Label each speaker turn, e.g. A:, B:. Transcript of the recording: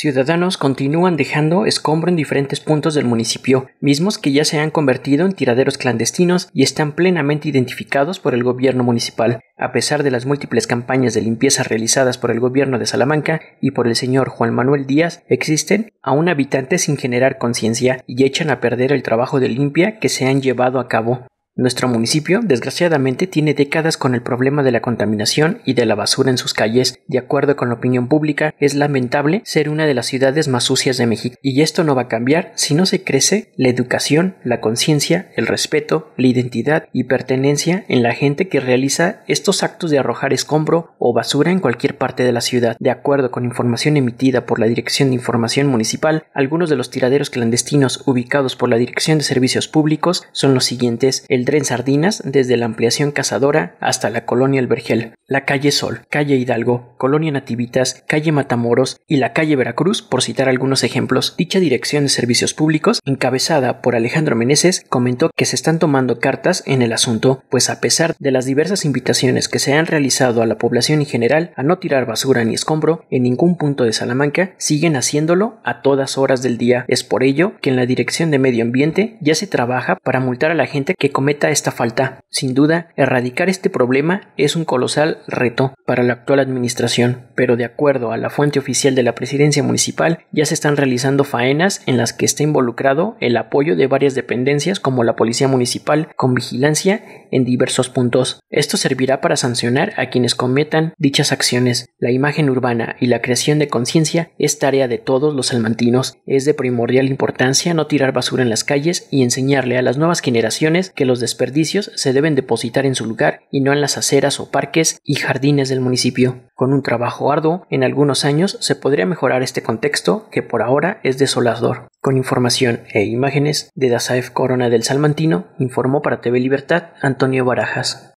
A: Ciudadanos continúan dejando escombro en diferentes puntos del municipio, mismos que ya se han convertido en tiraderos clandestinos y están plenamente identificados por el gobierno municipal. A pesar de las múltiples campañas de limpieza realizadas por el gobierno de Salamanca y por el señor Juan Manuel Díaz, existen aún habitantes sin generar conciencia y echan a perder el trabajo de limpia que se han llevado a cabo. Nuestro municipio, desgraciadamente, tiene décadas con el problema de la contaminación y de la basura en sus calles. De acuerdo con la opinión pública, es lamentable ser una de las ciudades más sucias de México. Y esto no va a cambiar si no se crece la educación, la conciencia, el respeto, la identidad y pertenencia en la gente que realiza estos actos de arrojar escombro o basura en cualquier parte de la ciudad. De acuerdo con información emitida por la Dirección de Información Municipal, algunos de los tiraderos clandestinos ubicados por la Dirección de Servicios Públicos son los siguientes. El tren Sardinas desde la ampliación cazadora hasta la colonia Albergel, la calle Sol, calle Hidalgo, colonia Nativitas, calle Matamoros y la calle Veracruz, por citar algunos ejemplos. Dicha dirección de servicios públicos, encabezada por Alejandro Meneses, comentó que se están tomando cartas en el asunto, pues a pesar de las diversas invitaciones que se han realizado a la población en general a no tirar basura ni escombro en ningún punto de Salamanca, siguen haciéndolo a todas horas del día. Es por ello que en la Dirección de Medio Ambiente ya se trabaja para multar a la gente que comete esta falta. Sin duda, erradicar este problema es un colosal reto para la actual administración, pero de acuerdo a la fuente oficial de la presidencia municipal, ya se están realizando faenas en las que está involucrado el apoyo de varias dependencias como la Policía Municipal con vigilancia en diversos puntos. Esto servirá para sancionar a quienes cometan dichas acciones. La imagen urbana y la creación de conciencia es tarea de todos los salmantinos. Es de primordial importancia no tirar basura en las calles y enseñarle a las nuevas generaciones que los desperdicios se deben depositar en su lugar y no en las aceras o parques y jardines del municipio. Con un trabajo arduo, en algunos años se podría mejorar este contexto que por ahora es desolador. Con información e imágenes de Dazaef Corona del Salmantino, informó para TV Libertad Antonio Barajas.